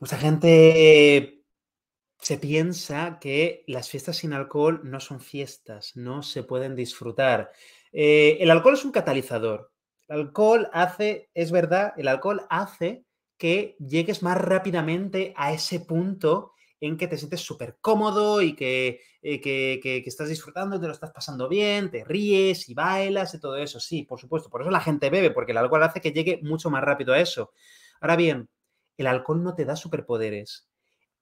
Mucha gente se piensa que las fiestas sin alcohol no son fiestas, no se pueden disfrutar. Eh, el alcohol es un catalizador. El alcohol hace, es verdad, el alcohol hace que llegues más rápidamente a ese punto en que te sientes súper cómodo y eh, que, que, estás disfrutando, te lo estás pasando bien, te ríes y bailas y todo eso. Sí, por supuesto, por eso la gente bebe, porque el alcohol hace que llegue mucho más rápido a eso. Ahora bien, el alcohol no te da superpoderes.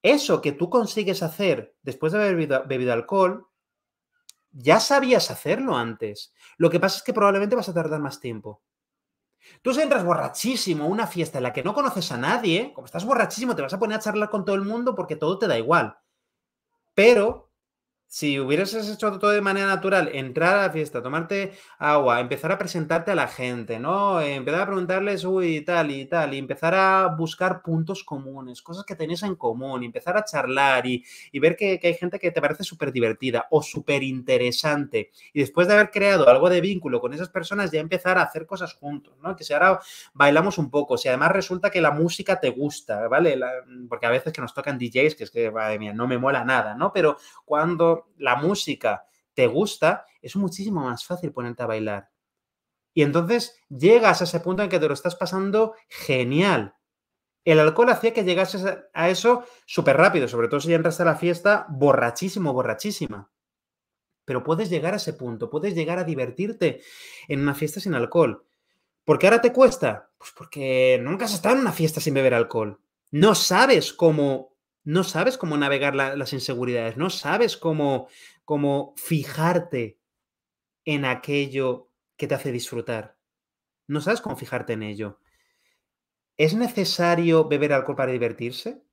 Eso que tú consigues hacer después de haber bebido, alcohol, ya sabías hacerlo antes. Lo que pasa es que probablemente vas a tardar más tiempo. Tú entras borrachísimo a una fiesta en la que no conoces a nadie, como estás borrachísimo, te vas a poner a charlar con todo el mundo porque todo te da igual. Pero si hubieras hecho todo de manera natural, entrar a la fiesta, tomarte agua, empezar a presentarte a la gente, ¿no? Empezar a preguntarles, uy, y tal y tal, y empezar a buscar puntos comunes, cosas que tenéis en común, y empezar a charlar y, y ver que, que, hay gente que te parece súper divertida o súper interesante. Y después de haber creado algo de vínculo con esas personas, ya empezar a hacer cosas juntos, ¿no? Que si ahora bailamos un poco, si además resulta que la música te gusta, ¿vale? porque a veces que nos tocan DJs, que es que, madre mía, no me mola nada, ¿no? Pero cuando la música te gusta, es muchísimo más fácil ponerte a bailar. Y entonces llegas a ese punto en que te lo estás pasando genial. El alcohol hacía que llegases a eso súper rápido, sobre todo si entras a la fiesta borrachísimo, borrachísima. Pero puedes llegar a ese punto, puedes llegar a divertirte en una fiesta sin alcohol. ¿Por qué ahora te cuesta? Pues porque nunca has estado en una fiesta sin beber alcohol. No sabes cómo no sabes cómo navegar las inseguridades, no sabes cómo, cómo fijarte en aquello que te hace disfrutar, no sabes cómo fijarte en ello. ¿Es necesario beber alcohol para divertirse?